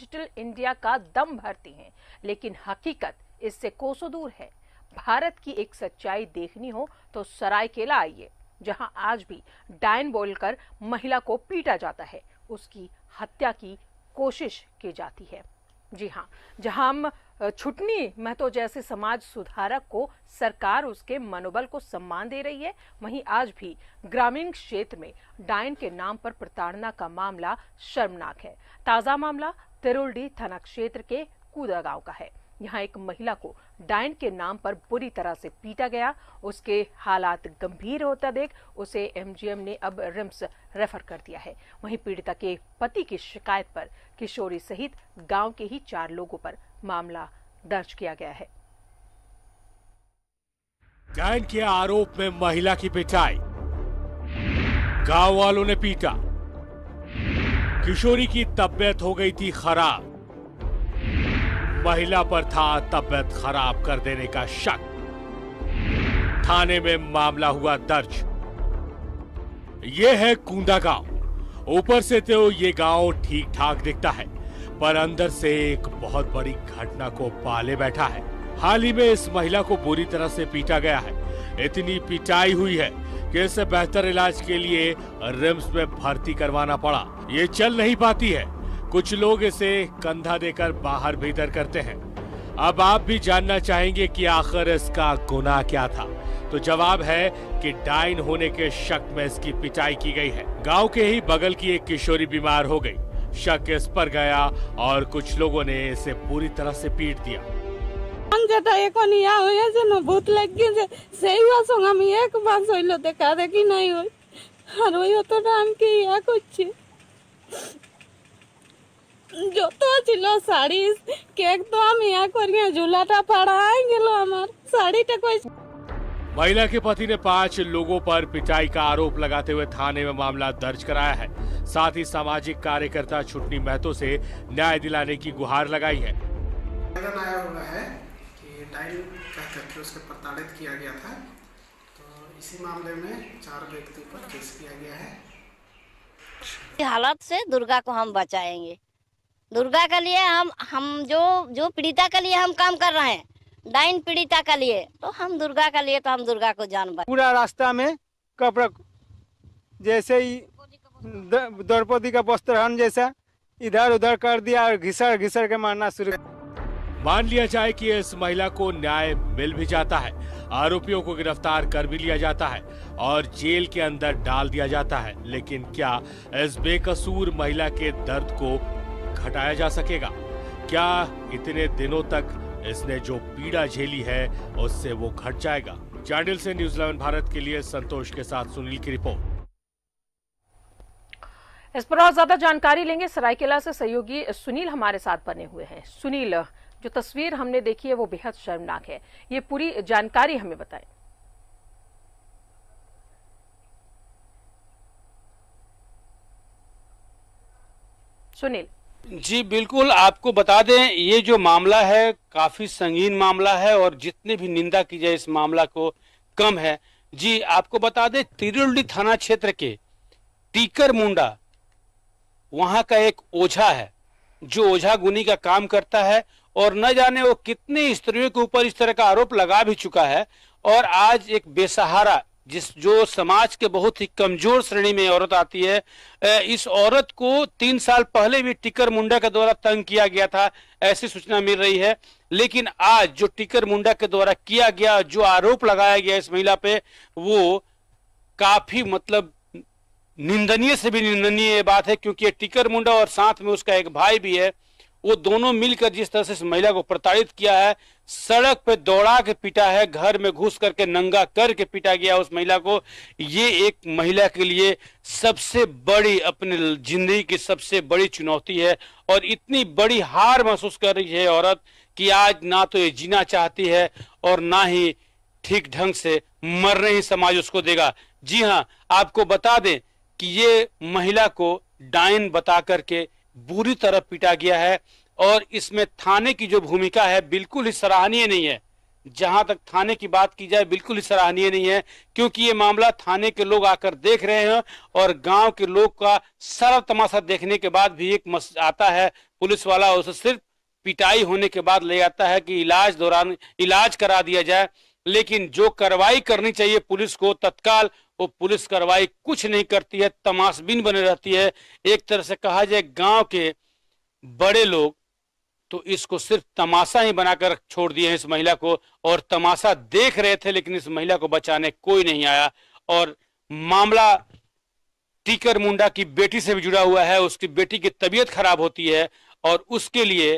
digital India का दम भरती हैं लेकिन हकीकत इससे कोसों दूर है भारत की एक सच्चाई देखनी हो तो सरायकेला आइए जहां आज भी डायन बोलकर महिला को पीटा जाता है उसकी हत्या की कोशिश की जाती है जी हाँ जहां हम छुटनी महतो जैसे समाज सुधारक को सरकार उसके मनोबल को सम्मान दे रही है वहीं आज भी ग्रामीण क्षेत्र में डायन के नाम पर प्रताड़ना का मामला शर्मनाक है ताजा मामला तिरुलडी थाना क्षेत्र के कूदा गांव का है यहाँ एक महिला को डायन के नाम पर बुरी तरह से पीटा गया उसके हालात गंभीर होता देख उसे एमजीएम ने अब रिम्स रेफर कर दिया है वहीं पीड़िता के पति की शिकायत पर किशोरी सहित गांव के ही चार लोगों पर मामला दर्ज किया गया है डायन के आरोप में महिला की पिटाई गांव वालों ने पीटा किशोरी की तबियत हो गई थी खराब महिला पर था तबियत खराब कर देने का शक थाने में मामला हुआ दर्ज ये है कूदा गांव ऊपर से तो ये गांव ठीक ठाक दिखता है पर अंदर से एक बहुत बड़ी घटना को पाले बैठा है हाल ही में इस महिला को बुरी तरह से पीटा गया है इतनी पिटाई हुई है कि इसे बेहतर इलाज के लिए रिम्स में भर्ती करवाना पड़ा ये चल नहीं पाती है कुछ लोग इसे कंधा देकर बाहर भीतर करते हैं अब आप भी जानना चाहेंगे कि आखिर इसका गुना क्या था तो जवाब है कि डाइन होने के शक में इसकी पिटाई की गई है गांव के ही बगल की एक किशोरी बीमार हो गई शक इस पर गया और कुछ लोगों ने इसे पूरी तरह से पीट दिया যেটা এখন ইয়া হয়েছে না ভূত লাগিয়েছে সেই বাসং আমি এক বাস হইলো দেখা দেখি নাই ওই আর ওই অতটা আমাকে ইয়া করছে যত ছিল শাড়ি কেক তো আমি ইয়া করিয়া ঝুলাটা পাড়ায় গেল আমার শাড়িটা কই महिला के पति ने पांच लोगों पर पिटाई का आरोप लगाते हुए थाने में मामला दर्ज कराया है साथ ही सामाजिक कार्यकर्ता छुटनी महतो से न्याय दिलाने की गुहार लगाई है आया हुआ है टाइम कह करके उसको प्रताड़ित किया गया था तो इसी मामले में चार व्यक्ति पर केस किया गया है हालात से दुर्गा को हम बचाएंगे दुर्गा के लिए हम हम जो जो पीड़िता के लिए हम काम कर रहे हैं डाइन पीड़िता के लिए तो हम दुर्गा के लिए तो हम दुर्गा को जान पूरा रास्ता में कपड़ा जैसे ही द्रौपदी का वस्त्रहरण जैसा इधर उधर कर दिया और घिसर घिसर के मारना शुरू मान लिया जाए कि इस महिला को न्याय मिल भी जाता है आरोपियों को गिरफ्तार कर भी लिया जाता है और जेल के अंदर डाल दिया जाता है लेकिन क्या इस बेकसूर महिला के दर्द को घटाया जा सकेगा क्या इतने दिनों तक इसने जो पीड़ा झेली है उससे वो घट जाएगा चैंडल से न्यूज इलेवन भारत के लिए संतोष के साथ सुनील की रिपोर्ट इस पर और ज्यादा जानकारी लेंगे सरायकेला से सहयोगी सुनील हमारे साथ बने हुए हैं सुनील जो तस्वीर हमने देखी है वो बेहद शर्मनाक है ये पूरी जानकारी हमें बताए सुनील जी बिल्कुल आपको बता दें ये जो मामला है काफी संगीन मामला है और जितने भी निंदा की जाए इस मामला को कम है जी आपको बता दें तिरुल्डी थाना क्षेत्र के टीकर मुंडा वहां का एक ओझा है जो ओझा गुनी का काम करता है और न जाने वो कितने स्त्रियों के ऊपर इस तरह का आरोप लगा भी चुका है और आज एक बेसहारा जिस जो समाज के बहुत ही कमजोर श्रेणी में औरत आती है इस औरत को तीन साल पहले भी टिकर मुंडा के द्वारा तंग किया गया था ऐसी सूचना मिल रही है लेकिन आज जो टिकर मुंडा के द्वारा किया गया जो आरोप लगाया गया इस महिला पे वो काफी मतलब निंदनीय से भी निंदनीय बात है क्योंकि टिकर मुंडा और साथ में उसका एक भाई भी है वो दोनों मिलकर जिस तरह से इस महिला को प्रताड़ित किया है सड़क पे दौड़ा के पीटा है घर में घुस करके नंगा करके पीटा गया उस महिला को ये एक महिला के लिए सबसे बड़ी अपने जिंदगी की सबसे बड़ी चुनौती है और इतनी बड़ी हार महसूस कर रही है औरत कि आज ना तो ये जीना चाहती है और ना ही ठीक ढंग से मरने ही समाज उसको देगा जी हाँ आपको बता दें कि ये महिला को डाइन बता करके बुरी तरह पीटा गया है और इसमें थाने की जो भूमिका है बिल्कुल ही सराहनीय नहीं है जहां तक थाने की बात की जाए बिल्कुल ही सराहनीय नहीं है क्योंकि ये मामला थाने के लोग आकर देख रहे हैं और गांव के लोग का सरल तमाशा देखने के बाद भी एक मस आता है पुलिस वाला उसे सिर्फ पिटाई होने के बाद ले आता है कि इलाज दौरान इलाज करा दिया जाए लेकिन जो कार्रवाई करनी चाहिए पुलिस को तत्काल वो पुलिस कार्रवाई कुछ नहीं करती है तमाशबीन बने रहती है एक तरह से कहा जाए गांव के बड़े लोग तो इसको सिर्फ तमाशा ही बनाकर छोड़ दिए इस महिला को और तमाशा देख रहे थे लेकिन इस महिला को बचाने कोई नहीं आया और मामला टीकर मुंडा की बेटी से भी जुड़ा हुआ है उसकी बेटी की तबीयत खराब होती है और उसके लिए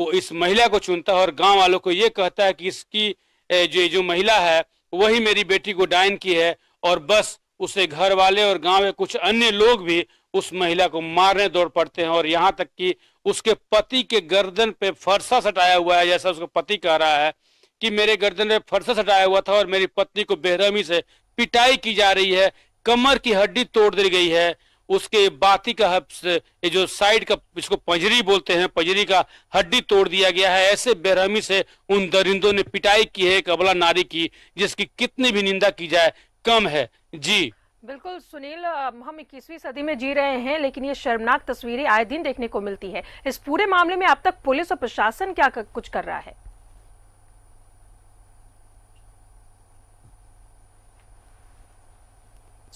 वो इस महिला को चुनता है और गांव वालों को ये कहता है कि इसकी जो जो महिला है वही मेरी बेटी को डायन की है और बस उसे घर वाले और गांव के कुछ अन्य लोग भी उस महिला को मारने दौड़ पड़ते हैं और यहाँ तक कि उसके पति के गर्दन पे फरसा सटाया हुआ है जैसा उसका पति कह रहा है कि मेरे गर्दन पे फरसा सटाया हुआ था और मेरी पत्नी को बेहरमी से पिटाई की जा रही है कमर की हड्डी तोड़ दी गई है उसके बाती का ये जो साइड का इसको पंजरी बोलते हैं पंजरी का हड्डी तोड़ दिया गया है ऐसे बेरहमी से उन दरिंदों ने पिटाई की है एक अबला नारी की जिसकी कितनी भी निंदा की जाए कम है जी बिल्कुल सुनील हम इक्कीसवीं सदी में जी रहे हैं लेकिन ये शर्मनाक तस्वीरें आए दिन देखने को मिलती है इस पूरे मामले में अब तक पुलिस और प्रशासन क्या कर, कुछ कर रहा है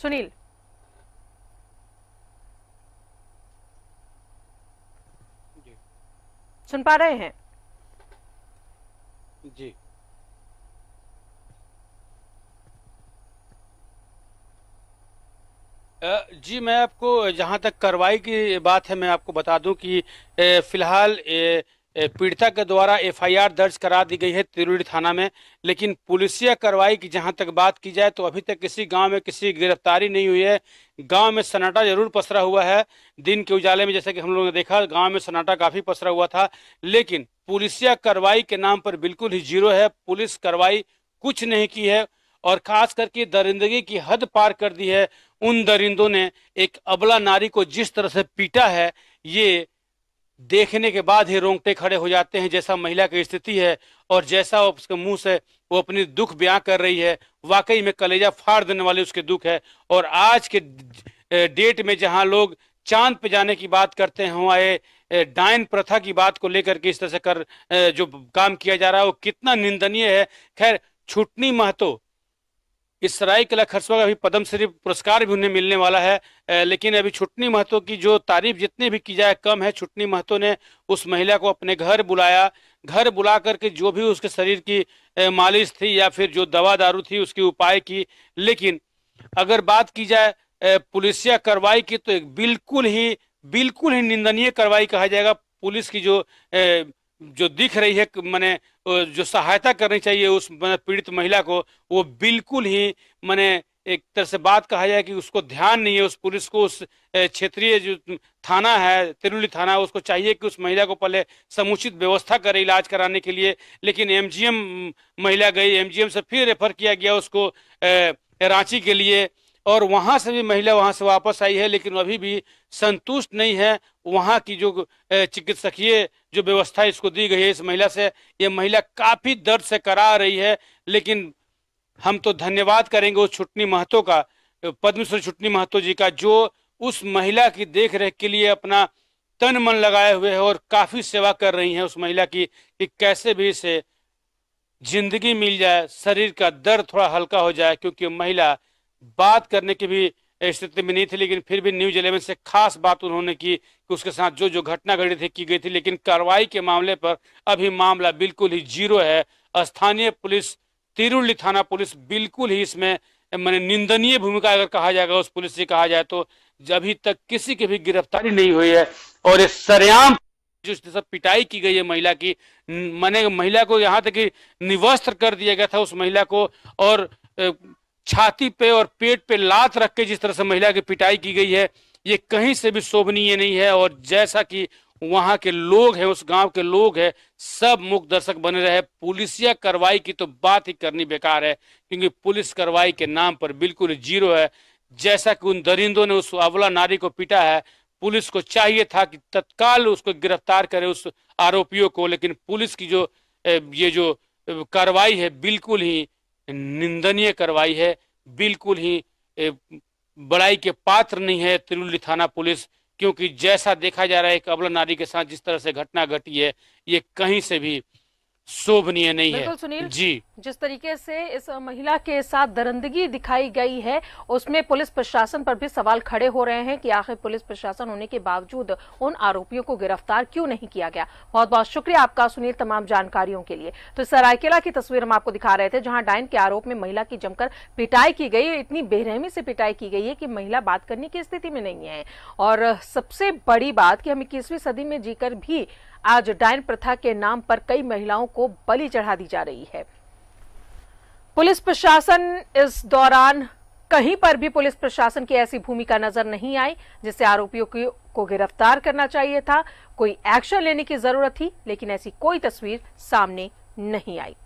सुनील सुन पा रहे हैं जी जी मैं आपको जहां तक कार्रवाई की बात है मैं आपको बता दूं कि फिलहाल पीड़िता के द्वारा एफआईआर दर्ज करा दी गई है तिरुड़ी थाना में लेकिन पुलिसिया कार्रवाई की जहां तक बात की जाए तो अभी तक किसी गांव में किसी गिरफ्तारी नहीं हुई है गांव में सन्नाटा जरूर पसरा हुआ है दिन के उजाले में जैसे कि हम लोगों ने देखा गांव में सन्नाटा काफी पसरा हुआ था लेकिन पुलिसिया कार्रवाई के नाम पर बिल्कुल ही जीरो है पुलिस कार्रवाई कुछ नहीं की है और खास करके दरिंदगी की हद पार कर दी है उन दरिंदों ने एक अबला नारी को जिस तरह से पीटा है ये देखने के बाद ही रोंगटे खड़े हो जाते हैं जैसा महिला की स्थिति है और जैसा उसके मुंह से वो अपनी दुख बयां कर रही है वाकई में कलेजा फाड़ देने वाले उसके दुख है और आज के डेट में जहां लोग चांद पे जाने की बात करते हैं वहाँ डायन प्रथा की बात को लेकर के इस तरह से कर जो काम किया जा रहा है वो कितना निंदनीय है खैर छुटनी महतो इस सराय किला खरसवा का भी पद्मश्री श्री पुरस्कार भी उन्हें मिलने वाला है लेकिन अभी छुटनी महतो की जो तारीफ जितनी भी की जाए कम है छुटनी महतो ने उस महिला को अपने घर बुलाया घर बुला करके जो भी उसके शरीर की मालिश थी या फिर जो दवा दारू थी उसकी उपाय की लेकिन अगर बात की जाए पुलिसिया कार्रवाई की तो एक बिल्कुल ही बिल्कुल ही निंदनीय कार्रवाई कहा जाएगा पुलिस की जो जो दिख रही है मैंने जो सहायता करनी चाहिए उस मैंने पीड़ित महिला को वो बिल्कुल ही मैंने एक तरह से बात कहा जाए कि उसको ध्यान नहीं है उस पुलिस को उस क्षेत्रीय जो थाना है तिरुली थाना उसको चाहिए कि उस महिला को पहले समुचित व्यवस्था करे इलाज कराने के लिए लेकिन एमजीएम महिला गई एमजीएम से फिर रेफर किया गया उसको रांची के लिए और वहाँ से भी महिला वहाँ से वापस आई है लेकिन अभी भी संतुष्ट नहीं है वहाँ की जो चिकित्सकीय जो व्यवस्था इसको दी गई है इस महिला से ये महिला काफ़ी दर्द से करा रही है लेकिन हम तो धन्यवाद करेंगे उस छुटनी महतो का पद्मश्री छुटनी महतो जी का जो उस महिला की देख रेख के लिए अपना तन मन लगाए हुए है और काफ़ी सेवा कर रही है उस महिला की कि कैसे भी इसे जिंदगी मिल जाए शरीर का दर्द थोड़ा हल्का हो जाए क्योंकि महिला बात करने की भी स्थिति में नहीं थी लेकिन फिर भी न्यूज इलेवन से खास बात उन्होंने की कि उसके साथ जो जो घटना घटी थी की गई थी लेकिन कार्रवाई के मामले पर अभी मामला बिल्कुल ही जीरो है स्थानीय पुलिस तिरुली थाना पुलिस बिल्कुल ही इसमें मैंने निंदनीय भूमिका अगर कहा जाएगा उस पुलिस से कहा जाए तो अभी तक किसी की भी गिरफ्तारी नहीं हुई है और ये सरेआम जो सब पिटाई की गई है महिला की मैंने महिला को यहाँ तक कि निवस्त्र कर दिया गया था उस महिला को और छाती पे और पेट पे लात रख के जिस तरह से महिला की पिटाई की गई है ये कहीं से भी शोभनीय नहीं है और जैसा कि वहां के लोग हैं उस गांव के लोग हैं सब मुख दर्शक बने रहे पुलिसिया कार्रवाई की तो बात ही करनी बेकार है क्योंकि पुलिस कार्रवाई के नाम पर बिल्कुल जीरो है जैसा कि उन दरिंदों ने उस अवला नारी को पीटा है पुलिस को चाहिए था कि तत्काल उसको गिरफ्तार करे उस आरोपियों को लेकिन पुलिस की जो ये जो कार्रवाई है बिल्कुल ही निंदनीय कार्रवाई है बिल्कुल ही बड़ाई के पात्र नहीं है तिरुल्ली थाना पुलिस क्योंकि जैसा देखा जा रहा है एक अबला नारी के साथ जिस तरह से घटना घटी है ये कहीं से भी शोभनीय नहीं है सुनील जी जिस तरीके से इस महिला के साथ दरंदगी दिखाई गई है उसमें पुलिस प्रशासन पर भी सवाल खड़े हो रहे हैं कि आखिर पुलिस प्रशासन होने के बावजूद उन आरोपियों को गिरफ्तार क्यों नहीं किया गया बहुत बहुत शुक्रिया आपका सुनील तमाम जानकारियों के लिए तो सरायकेला की तस्वीर हम आपको दिखा रहे थे जहां डाइन के आरोप में महिला की जमकर पिटाई की गई इतनी बेरहमी से पिटाई की गई है कि महिला बात करने की स्थिति में नहीं है और सबसे बड़ी बात की हम इक्कीसवीं सदी में जीकर भी आज डायन प्रथा के नाम पर कई महिलाओं को बलि चढ़ा दी जा रही है पुलिस प्रशासन इस दौरान कहीं पर भी पुलिस प्रशासन की ऐसी भूमिका नजर नहीं आई जिससे आरोपियों को गिरफ्तार करना चाहिए था कोई एक्शन लेने की जरूरत थी लेकिन ऐसी कोई तस्वीर सामने नहीं आई